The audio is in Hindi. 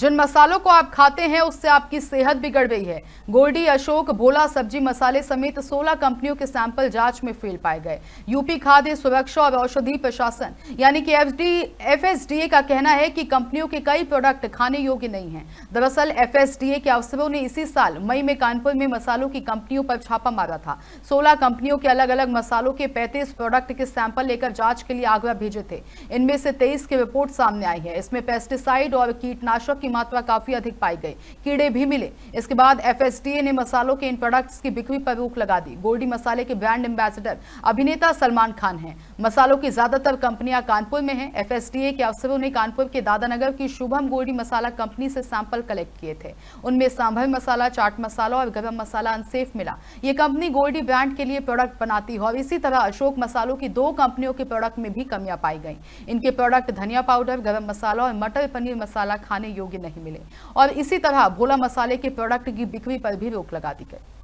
जिन मसालों को आप खाते हैं उससे आपकी सेहत बिगड़ गई है गोल्डी अशोक भोला सब्जी मसाले समेत 16 कंपनियों के सैंपल जांच में फेल पाए गए यूपी खाद्य सुरक्षा और औषधि प्रशासन यानी कि एफएसडीए का कहना है कि कंपनियों के कई प्रोडक्ट खाने योग्य नहीं हैं दरअसल एफएसडीए के अफसरों ने इसी साल मई में कानपुर में मसालों की कंपनियों पर छापा मारा था सोलह कंपनियों के अलग अलग मसालों के पैंतीस प्रोडक्ट के सैंपल लेकर जाँच के लिए आगरा भेजे थे इनमें से तेईस की रिपोर्ट सामने आई है इसमें पेस्टिसाइड और कीटनाशक की मात्रा काफी अधिक पाई गई कीड़े भी मिले इसके बाद एफ ने मसालों के इन प्रोडक्ट्स की बिक्री पर रोक लगा दी गोल्डी मसाले के ब्रांड एम्बेसडर अभिनेता सलमान खान हैं मसालों की ज्यादातर कंपनियां कानपुर में हैं एफएसडीए के अफसरों ने कानपुर के दादानगर की शुभम गोडी मसाला कंपनी से सैंपल कलेक्ट किए थे उनमें सांभर मसाला चाट मसाला और गरम मसाला अनसेफ मिला ये कंपनी गोल्डी ब्रांड के लिए प्रोडक्ट बनाती है और इसी तरह अशोक मसालों की दो कंपनियों के प्रोडक्ट में भी कमियां पाई गई इनके प्रोडक्ट धनिया पाउडर गर्म मसाला और मटर पनीर मसाला खाने योग्य नहीं मिले और इसी तरह भोला मसाले के प्रोडक्ट की बिक्री पर भी रोक लगा दी गई